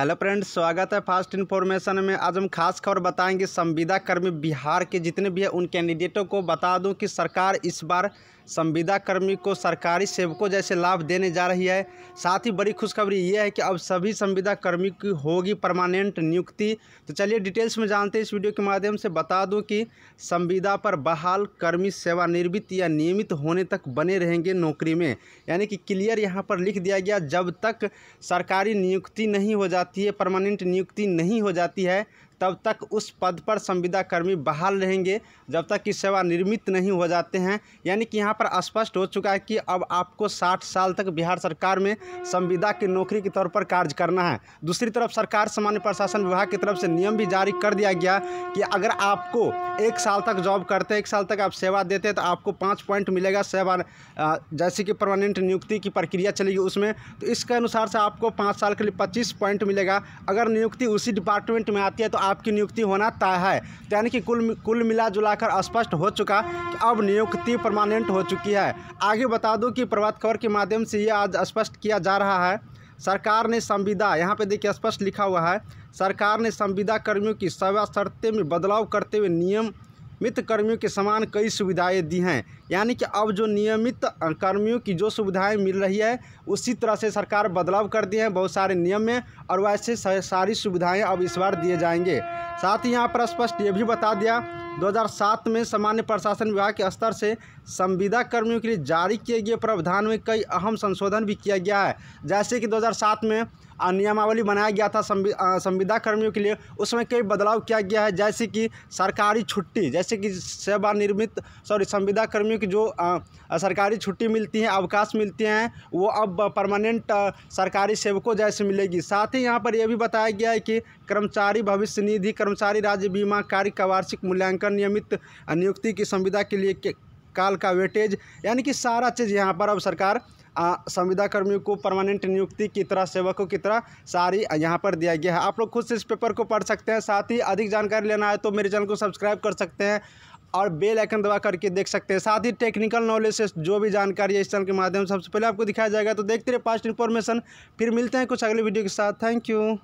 hello friends स्वागत है fast information में आज हम खास खबर बताएंगे संविदा कर्मी बिहार के जितने भी हैं उन कैंडिडेटों को बता दूं कि सरकार इस बार संविदा कर्मी को सरकारी सेवकों जैसे लाभ देने जा रही है साथ ही बड़ी खुशखबरी ये है कि अब सभी संविदा कर्मी की होगी परमानेंट नियुक्ति तो चलिए डिटेल्स में जानते हैं इस वीडियो के माध्यम से बता दूँ कि संविदा पर बहाल कर्मी सेवानिवृत्त या नियमित होने तक बने रहेंगे नौकरी में यानी कि क्लियर यहाँ पर लिख दिया गया जब तक सरकारी नियुक्ति नहीं हो जाती बात परमानेंट नियुक्ति नहीं हो जाती है तब तक उस पद पर संविदा कर्मी बहाल रहेंगे जब तक कि सेवा निर्मित नहीं हो जाते हैं यानी कि यहाँ पर स्पष्ट हो चुका है कि अब आपको 60 साल तक बिहार सरकार में संविदा की नौकरी के तौर पर कार्य करना है दूसरी तरफ सरकार सामान्य प्रशासन विभाग की तरफ से नियम भी जारी कर दिया गया कि अगर आपको एक साल तक जॉब करते एक साल तक आप सेवा देते तो आपको पाँच पॉइंट मिलेगा सेवा जैसे कि परमानेंट नियुक्ति की प्रक्रिया चलेगी उसमें तो इसके अनुसार से आपको पाँच साल के लिए पच्चीस पॉइंट मिलेगा अगर नियुक्ति उसी डिपार्टमेंट में आती है तो आपकी नियुक्ति होना तय है यानी कि कुल कुल मिला जुलाकर स्पष्ट हो चुका कि अब नियुक्ति परमानेंट हो चुकी है आगे बता दूं कि प्रभात खबर के माध्यम से ये आज स्पष्ट किया जा रहा है सरकार ने संविदा यहाँ पे देखिए स्पष्ट लिखा हुआ है सरकार ने संविदा कर्मियों की सेवा शर्तें में बदलाव करते हुए नियम नियमित कर्मियों के समान कई सुविधाएं दी हैं यानी कि अब जो नियमित कर्मियों की जो सुविधाएं मिल रही है उसी तरह से सरकार बदलाव कर दी है बहुत सारे नियम में और वैसे सारी सुविधाएं अब इस बार दिए जाएंगे साथ ही यहाँ पर स्पष्ट ये भी बता दिया 2007 में सामान्य प्रशासन विभाग के स्तर से संविदा कर्मियों के लिए जारी किए गए प्रावधान में कई अहम संशोधन भी किया गया है जैसे कि 2007 में नियमावली बनाया गया था संविदा कर्मियों के लिए उसमें कई बदलाव किया गया है जैसे कि सरकारी छुट्टी जैसे कि सेवानिर्मित सॉरी संविदा कर्मियों की जो सरकारी छुट्टी मिलती है अवकाश मिलते हैं वो अब परमानेंट सरकारी सेवकों जैसे मिलेगी साथ ही यहाँ पर यह भी बताया गया है कि कर्मचारी भविष्य निधि कर्मचारी राज्य बीमा कार्य का वार्षिक मूल्यांकन नियमित नियुक्ति की संविदा के लिए काल का वेटेज यानी कि सारा चीज़ यहाँ पर अब सरकार संविदा कर्मियों को परमानेंट नियुक्ति की तरह सेवकों की तरह सारी यहाँ पर दिया गया है आप लोग खुद से इस पेपर को पढ़ सकते हैं साथ ही अधिक जानकारी लेना है तो मेरे चैनल को सब्सक्राइब कर सकते हैं और बेल आइकन दबा करके देख सकते हैं साथ ही टेक्निकल नॉलेज से जो भी जानकारी है इस चैनल के माध्यम से सबसे पहले आपको दिखाया जाएगा तो देखते रहे पास्ट इन्फॉर्मेशन फिर मिलते हैं कुछ अगले वीडियो के साथ थैंक यू